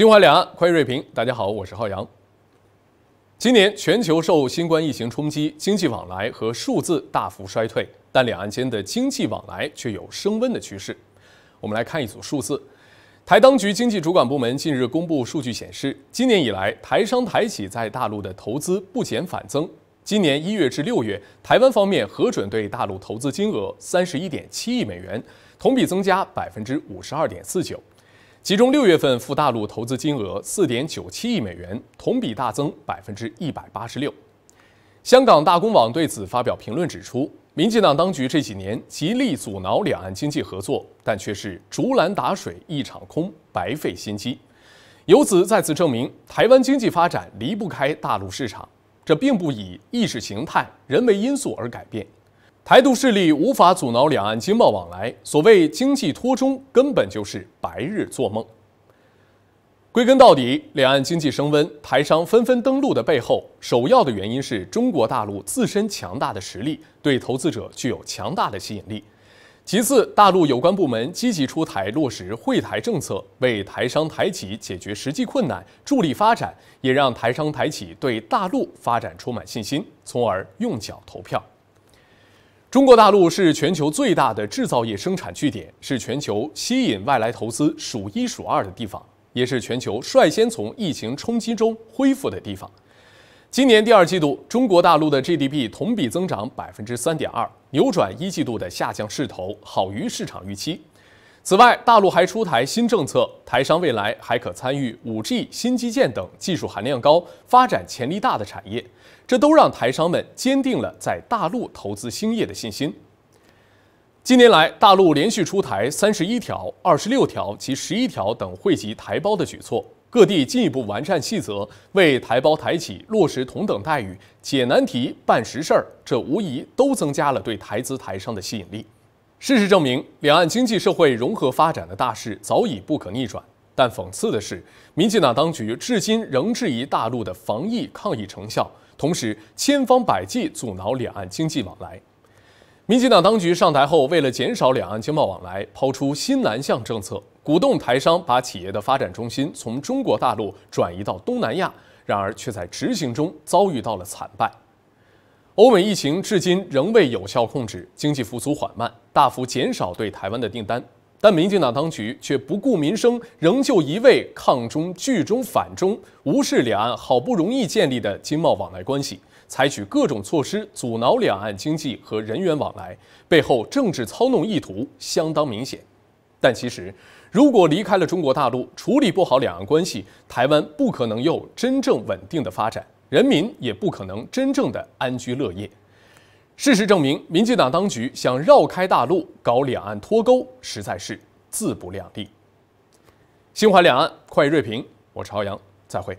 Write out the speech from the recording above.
新华两岸，快锐评。大家好，我是浩洋。今年全球受新冠疫情冲击，经济往来和数字大幅衰退，但两岸间的经济往来却有升温的趋势。我们来看一组数字：台当局经济主管部门近日公布数据显示，今年以来台商台企在大陆的投资不减反增。今年一月至六月，台湾方面核准对大陆投资金额三十一点七亿美元，同比增加百分之五十二点四九。其中六月份赴大陆投资金额四点九七亿美元，同比大增百分之一百八十六。香港大公网对此发表评论指出，民进党当局这几年极力阻挠两岸经济合作，但却是竹篮打水一场空，白费心机。由此再次证明，台湾经济发展离不开大陆市场，这并不以意识形态、人为因素而改变。台独势力无法阻挠两岸经贸往来，所谓经济脱中根本就是白日做梦。归根到底，两岸经济升温、台商纷纷登陆的背后，首要的原因是中国大陆自身强大的实力对投资者具有强大的吸引力；其次，大陆有关部门积极出台落实惠台政策，为台商台企解决实际困难，助力发展，也让台商台企对大陆发展充满信心，从而用脚投票。中国大陆是全球最大的制造业生产据点，是全球吸引外来投资数一数二的地方，也是全球率先从疫情冲击中恢复的地方。今年第二季度，中国大陆的 GDP 同比增长百分之三点二，扭转一季度的下降势头，好于市场预期。此外，大陆还出台新政策，台商未来还可参与 5G 新基建等技术含量高、发展潜力大的产业，这都让台商们坚定了在大陆投资兴业的信心。近年来，大陆连续出台三十一条、二十六条及十一条等惠及台胞的举措，各地进一步完善细则，为台胞台企落实同等待遇、解难题、办实事儿，这无疑都增加了对台资台商的吸引力。事实证明，两岸经济社会融合发展的大势早已不可逆转。但讽刺的是，民进党当局至今仍质疑大陆的防疫抗疫成效，同时千方百计阻挠两岸经济往来。民进党当局上台后，为了减少两岸经贸往来，抛出“新南向”政策，鼓动台商把企业的发展中心从中国大陆转移到东南亚。然而，却在执行中遭遇到了惨败。欧美疫情至今仍未有效控制，经济复苏缓慢，大幅减少对台湾的订单。但民进党当局却不顾民生，仍旧一味抗中、拒中、反中，无视两岸好不容易建立的经贸往来关系，采取各种措施阻挠两岸经济和人员往来，背后政治操弄意图相当明显。但其实，如果离开了中国大陆，处理不好两岸关系，台湾不可能有真正稳定的发展。人民也不可能真正的安居乐业。事实证明，民进党当局想绕开大陆搞两岸脱钩，实在是自不量力。心怀两岸，快意锐评，我是朝阳，再会。